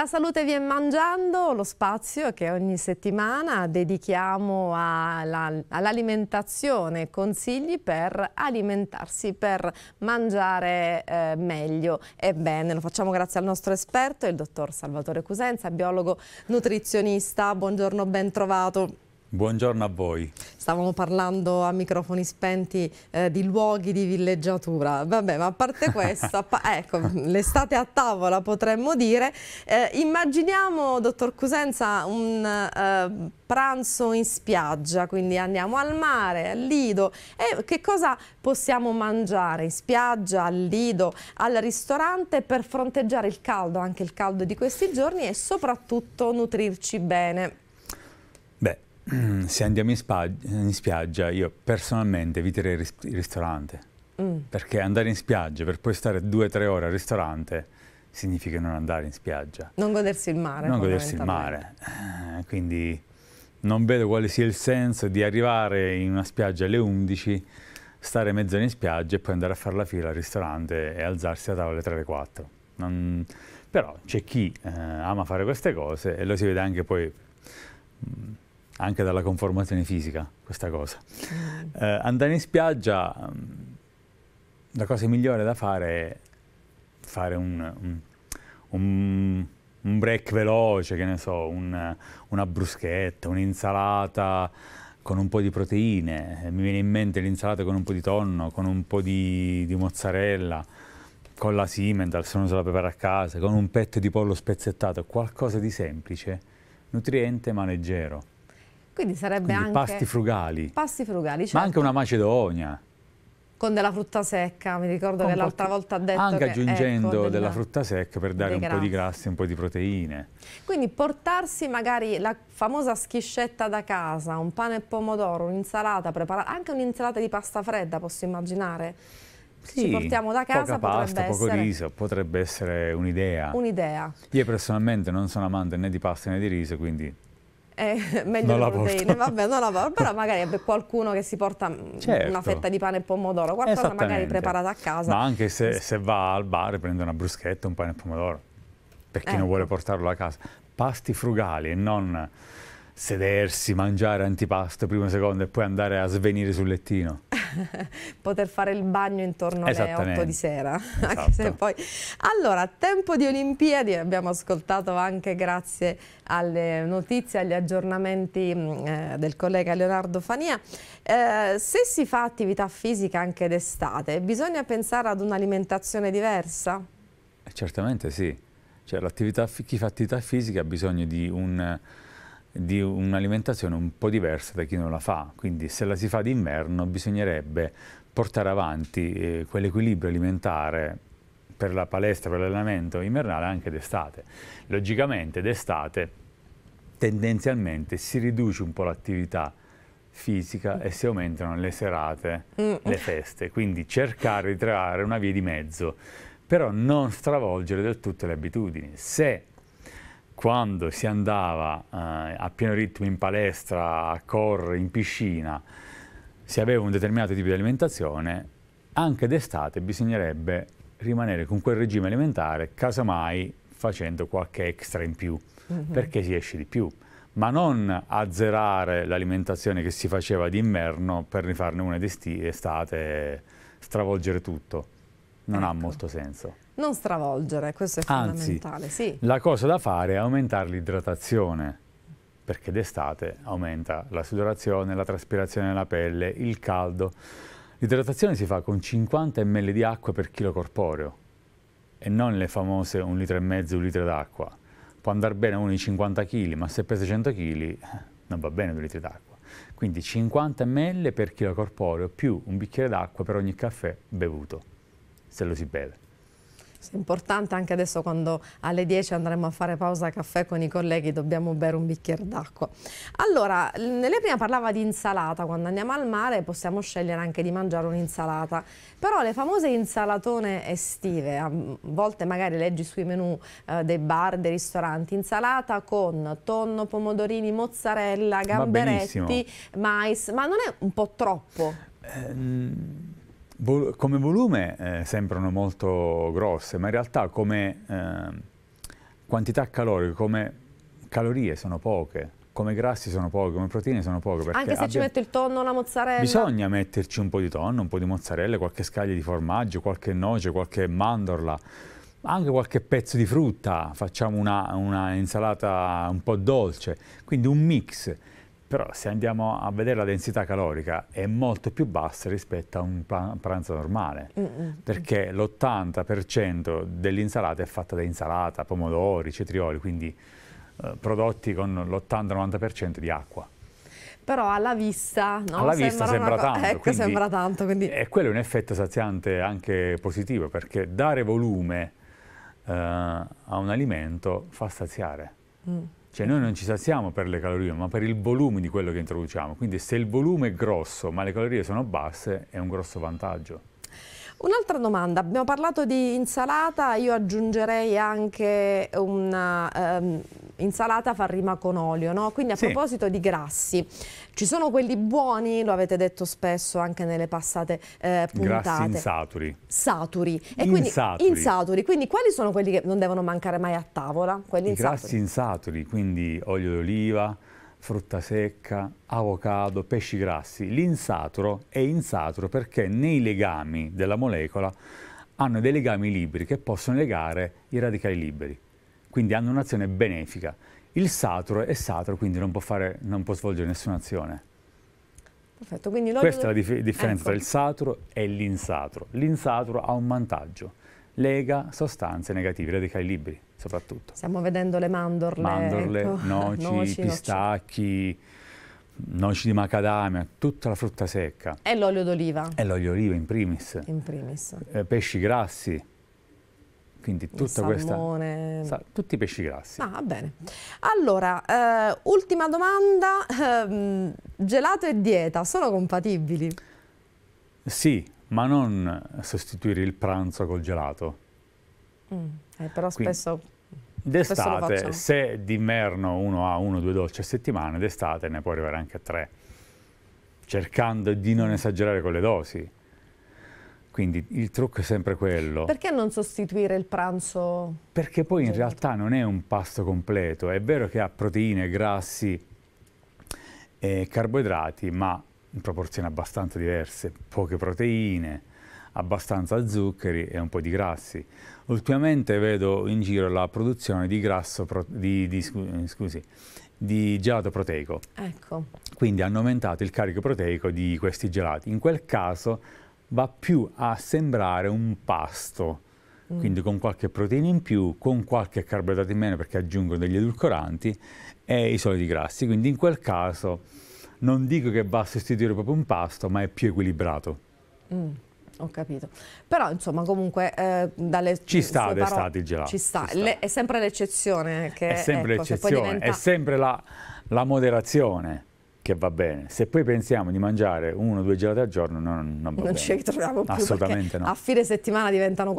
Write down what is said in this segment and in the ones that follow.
La salute viene mangiando, lo spazio che ogni settimana dedichiamo all'alimentazione, consigli per alimentarsi, per mangiare eh, meglio e bene. Lo facciamo grazie al nostro esperto, il dottor Salvatore Cusenza, biologo nutrizionista. Buongiorno, ben trovato. Buongiorno a voi. Stavamo parlando a microfoni spenti eh, di luoghi di villeggiatura, vabbè ma a parte questo, ecco l'estate a tavola potremmo dire, eh, immaginiamo dottor Cusenza un eh, pranzo in spiaggia, quindi andiamo al mare, al lido e che cosa possiamo mangiare in spiaggia, al lido, al ristorante per fronteggiare il caldo, anche il caldo di questi giorni e soprattutto nutrirci bene? Mm, se andiamo in, in, spiaggia, io personalmente eviterei il ristorante. Mm. Perché andare in spiaggia per poi stare due o tre ore al ristorante significa non andare in spiaggia. Non godersi il mare. Non godersi il mare. Eh, quindi non vedo quale sia il senso di arrivare in una spiaggia alle 11, stare mezz'ora in spiaggia e poi andare a fare la fila al ristorante e alzarsi a tavola alle 3 alle 4. Non... Però c'è chi eh, ama fare queste cose e lo si vede anche poi... Mh, mm, anche dalla conformazione fisica questa cosa. Ah. Eh, andare in spiaggia, mm, la cosa migliore da fare è fare un, un, un break veloce, che ne so, un, una bruschetta, un'insalata con un po' di proteine, mi viene in mente l'insalata con un po' di tonno, con un po' di, di mozzarella, con la Simmental se non se la prepara a casa, con un petto di pollo spezzettato, qualcosa di semplice, nutriente ma leggero. Quindi sarebbe Quindi anche... pasti frugali. Pasti frugali, certo. Ma anche certo. una macedonia. Con della frutta secca, mi ricordo Con che l'altra volta ha detto Anche ecco, aggiungendo ecco, della frutta secca per dare un grassi. po' di grassi, un po' di proteine. Quindi portarsi magari la famosa schiscetta da casa, un pane e pomodoro, un'insalata preparata, anche un'insalata di pasta fredda posso immaginare. Sì, ci portiamo da casa, poca pasta, essere... poco riso, potrebbe essere un'idea. Un'idea. Io personalmente non sono amante né di pasta né di riso, quindi eh, meglio non le proteine, vabbè, non la porto, però magari qualcuno che si porta mm, certo. una fetta di pane e pomodoro, qualcosa magari preparata a casa. Ma anche se, se, va al bar e prende una bruschetta, un pane e pomodoro, per chi eh. non vuole ecco. portarlo a casa. Pasti frugali e non sedersi, mangiare antipasto primo, secondo e poi andare a svenire sul lettino. poter fare il bagno intorno alle 8 di sera. Esatto. Poi... Allora, tempo di Olimpiadi, abbiamo ascoltato anche grazie alle notizie, agli aggiornamenti mm, eh, del collega Leonardo Fania. Eh, se si fa attività fisica anche d'estate, bisogna pensare ad un'alimentazione diversa? Eh, certamente sì. Cioè, chi fa attività fisica ha bisogno di un di un'alimentazione un po' diversa da chi non la fa, quindi se la si fa d'inverno bisognerebbe portare avanti eh, quell'equilibrio alimentare per la palestra, per l'allenamento invernale anche d'estate. Logicamente d'estate tendenzialmente si riduce un po' l'attività fisica e si aumentano le serate, mm. le feste, quindi cercare di trovare una via di mezzo, però non stravolgere del tutto le abitudini. Se quando si andava eh, a pieno ritmo in palestra, a correre, in piscina, si aveva un determinato tipo di alimentazione, anche d'estate bisognerebbe rimanere con quel regime alimentare, casomai facendo qualche extra in più, mm -hmm. perché si esce di più ma non azzerare l'alimentazione che si faceva d'inverno per rifarne una d'estate e stravolgere tutto non ecco. ha molto senso. Non stravolgere, questo è fondamentale. Anzi, sì. la cosa da fare è aumentare l'idratazione, perché d'estate aumenta la sudorazione, la traspirazione della pelle, il caldo. L'idratazione si fa con 50 ml di acqua per chilo corporeo e non le famose un litro, e mezzo, un litro d'acqua. Può andare bene uno di 50 kg, ma se pesa 100 kg eh, non va bene due litri d'acqua. Quindi 50 ml per chilo corporeo più un bicchiere d'acqua per ogni caffè bevuto se lo si beve. È Importante anche adesso quando alle 10 andremo a fare pausa caffè con i colleghi, dobbiamo bere un bicchiere d'acqua. Allora, lei prima parlava di insalata, quando andiamo al mare possiamo scegliere anche di mangiare un'insalata, però le famose insalatone estive, a volte magari leggi sui menu eh, dei bar, dei ristoranti, insalata con tonno, pomodorini, mozzarella, gamberetti, mais, ma non è un po' troppo? Eh, Vol come volume eh, sembrano molto grosse, ma in realtà come eh, quantità caloriche, come calorie sono poche come grassi sono poche, come proteine sono poche. Anche se ci metto il tonno, la mozzarella? Bisogna metterci un po' di tonno, un po' di mozzarella, qualche scaglia di formaggio, qualche noce, qualche mandorla, anche qualche pezzo di frutta, facciamo una, una insalata un po' dolce, quindi un mix però se andiamo a vedere la densità calorica è molto più bassa rispetto a un pranzo normale, mm -hmm. perché l'80% dell'insalata è fatta da insalata, pomodori, cetrioli, quindi eh, prodotti con l'80-90% di acqua. Però alla vista, no? alla sembra, sembra tanto, ecco, quindi, sembra tanto. Quindi... E quello è un effetto saziante anche positivo, perché dare volume eh, a un alimento fa saziare. Mm. Cioè noi non ci saziamo per le calorie, ma per il volume di quello che introduciamo. Quindi se il volume è grosso, ma le calorie sono basse, è un grosso vantaggio. Un'altra domanda, abbiamo parlato di insalata, io aggiungerei anche una um, insalata fa rima con olio, no? quindi a sì. proposito di grassi, ci sono quelli buoni, lo avete detto spesso anche nelle passate eh, puntate. Grassi insaturi. Saturi. E insaturi. Quindi, insaturi. Quindi quali sono quelli che non devono mancare mai a tavola? Quelli I insaturi. grassi insaturi, quindi olio d'oliva, frutta secca, avocado, pesci grassi. L'insaturo è insaturo perché nei legami della molecola hanno dei legami liberi che possono legare i radicali liberi, quindi hanno un'azione benefica. Il saturo è saturo, quindi non può, fare, non può svolgere nessuna azione. Perfetto, quindi Questa è la dif differenza ecco. tra il saturo e l'insaturo. L'insaturo ha un vantaggio, lega sostanze negative, le dei libri soprattutto. Stiamo vedendo le mandorle. Mandorle, ecco. noci, noci, pistacchi, noci. noci di macadamia, tutta la frutta secca. E l'olio d'oliva. E l'olio d'oliva in primis. In primis. Eh, pesci grassi. Quindi tutta questa, sa, tutti i pesci grassi. Ah, bene. Allora, eh, ultima domanda. Eh, gelato e dieta sono compatibili? Sì, ma non sostituire il pranzo col gelato. Mm, eh, però spesso... D'estate, se d'inverno uno ha uno o due dolci a settimana, d'estate ne può arrivare anche a tre, cercando di non mm. esagerare con le dosi. Quindi il trucco è sempre quello. Perché non sostituire il pranzo? Perché poi in realtà non è un pasto completo. È vero che ha proteine, grassi, e carboidrati, ma in proporzioni abbastanza diverse, poche proteine, abbastanza zuccheri e un po' di grassi. Ultimamente vedo in giro la produzione di grasso, pro, di, di, eh, scusi, di gelato proteico. Ecco. Quindi hanno aumentato il carico proteico di questi gelati. In quel caso va più a sembrare un pasto, mm. quindi con qualche proteina in più, con qualche carboidrato in meno perché aggiungono degli edulcoranti e i soliti grassi. Quindi in quel caso non dico che va a sostituire proprio un pasto, ma è più equilibrato. Mm ho capito. Però insomma comunque eh, dalle Ci sta d'estate il gelato. Ci sta, ci sta. Le, è sempre l'eccezione che... È sempre ecco, l'eccezione, diventa... è sempre la, la moderazione che va bene. Se poi pensiamo di mangiare uno o due gelati al giorno, non, non va non bene. ci ritroviamo più. Assolutamente no. A fine settimana diventano 14-15.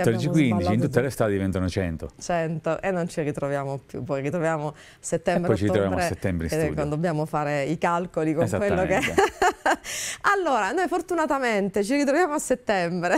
14-15, in tutta l'estate diventano 100. 100 e non ci ritroviamo più. Poi ritroviamo settembre. E poi ci ritroviamo a settembre in eh, studio. Quando dobbiamo fare i calcoli con quello che. allora, noi fortunatamente ci ritroviamo a settembre.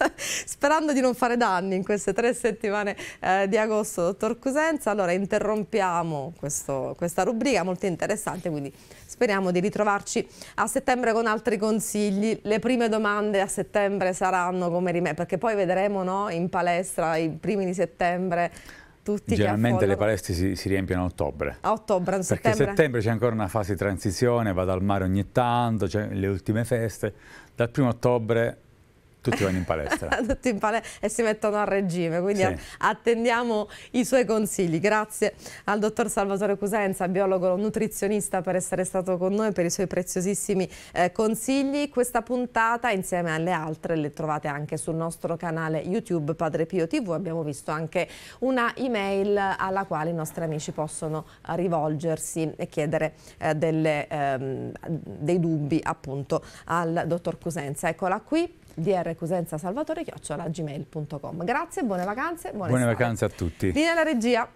sperando di non fare danni in queste tre settimane eh, di agosto, dottor Cusenza. Allora interrompiamo questo, questa rubrica molto interessante, quindi speriamo di ritrovarci a settembre con altri consigli. Le prime domande a settembre saranno come rimedi, perché poi vedremo no, in palestra i primi di settembre tutti Generalmente le palestre si, si, riempiono a ottobre. A ottobre, a settembre. Perché a settembre c'è ancora una fase di transizione, vado al mare ogni tanto, c'è le ultime feste. Dal primo ottobre tutti vanno in palestra. Tutti in palestra e si mettono a regime, quindi sì. attendiamo i suoi consigli. Grazie al dottor Salvatore Cusenza, biologo nutrizionista, per essere stato con noi, per i suoi preziosissimi eh, consigli. Questa puntata, insieme alle altre, le trovate anche sul nostro canale YouTube Padre Pio TV. Abbiamo visto anche una email alla quale i nostri amici possono rivolgersi e chiedere eh, delle, ehm, dei dubbi appunto al dottor Cusenza. Eccola qui drcusenza salvatore chiocciola gmail.com. Grazie, buone vacanze. Buone, buone vacanze a tutti. Linea la regia.